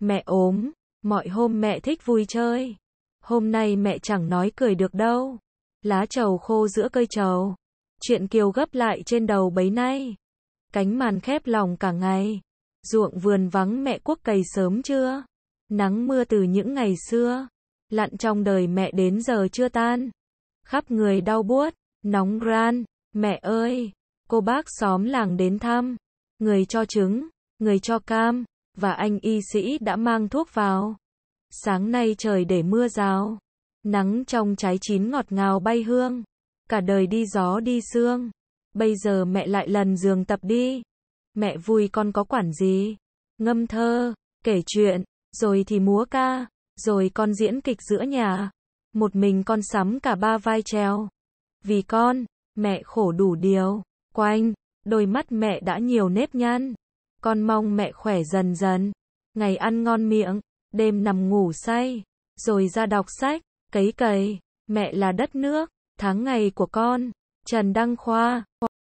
Mẹ ốm, mọi hôm mẹ thích vui chơi. Hôm nay mẹ chẳng nói cười được đâu. Lá trầu khô giữa cây trầu. Chuyện kiều gấp lại trên đầu bấy nay. Cánh màn khép lòng cả ngày. Ruộng vườn vắng mẹ quốc cày sớm chưa? Nắng mưa từ những ngày xưa. Lặn trong đời mẹ đến giờ chưa tan. Khắp người đau buốt, nóng ran. Mẹ ơi! Cô bác xóm làng đến thăm. Người cho trứng, người cho cam và anh y sĩ đã mang thuốc vào. Sáng nay trời để mưa rào, nắng trong trái chín ngọt ngào bay hương, cả đời đi gió đi sương. Bây giờ mẹ lại lần giường tập đi. Mẹ vui con có quản gì? Ngâm thơ, kể chuyện, rồi thì múa ca, rồi con diễn kịch giữa nhà. Một mình con sắm cả ba vai treo. Vì con, mẹ khổ đủ điều. Quanh, đôi mắt mẹ đã nhiều nếp nhăn. Con mong mẹ khỏe dần dần, ngày ăn ngon miệng, đêm nằm ngủ say, rồi ra đọc sách, cấy cày, mẹ là đất nước, tháng ngày của con. Trần Đăng Khoa